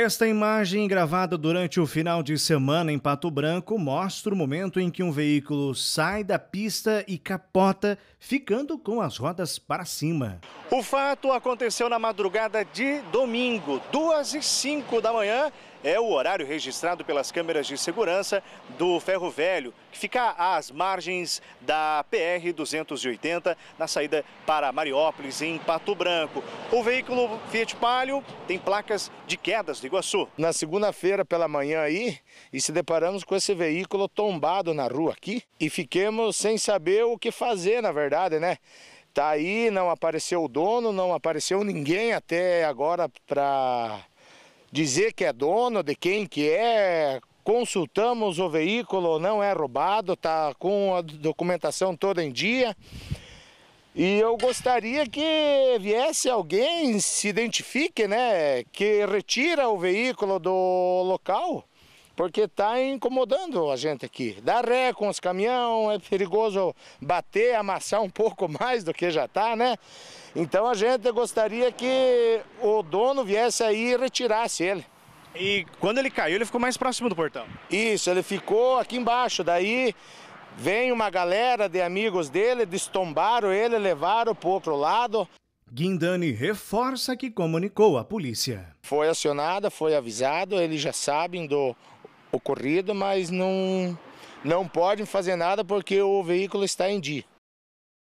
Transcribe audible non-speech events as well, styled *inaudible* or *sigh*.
Esta imagem, gravada durante o final de semana em Pato Branco, mostra o momento em que um veículo sai da pista e capota, ficando com as rodas para cima. O fato aconteceu na madrugada de domingo, 2 e cinco da manhã. É o horário registrado pelas câmeras de segurança do Ferro Velho, que fica às margens da PR-280, na saída para Mariópolis, em Pato Branco. O veículo Fiat Palio tem placas de quedas do Iguaçu. Na segunda-feira pela manhã aí, e se deparamos com esse veículo tombado na rua aqui, e fiquemos sem saber o que fazer, na verdade, né? Daí tá aí, não apareceu o dono, não apareceu ninguém até agora para dizer que é dono, de quem que é. Consultamos o veículo, não é roubado, está com a documentação toda em dia. E eu gostaria que viesse alguém, se identifique, né? Que retira o veículo do local porque está incomodando a gente aqui. Dá ré com os caminhões, é perigoso bater, amassar um *laughs* pouco mais do que já está, né? Então a gente gostaria que o dono viesse aí e retirasse ele. E quando ele caiu, ele ficou mais próximo do portão? Isso, ele ficou aqui embaixo, daí vem uma galera de amigos dele, destombaram ele, levaram para outro lado. Guindani reforça que comunicou à polícia. Foi acionada, foi avisado, eles já sabem do ocorrido, mas não, não pode fazer nada porque o veículo está em dia.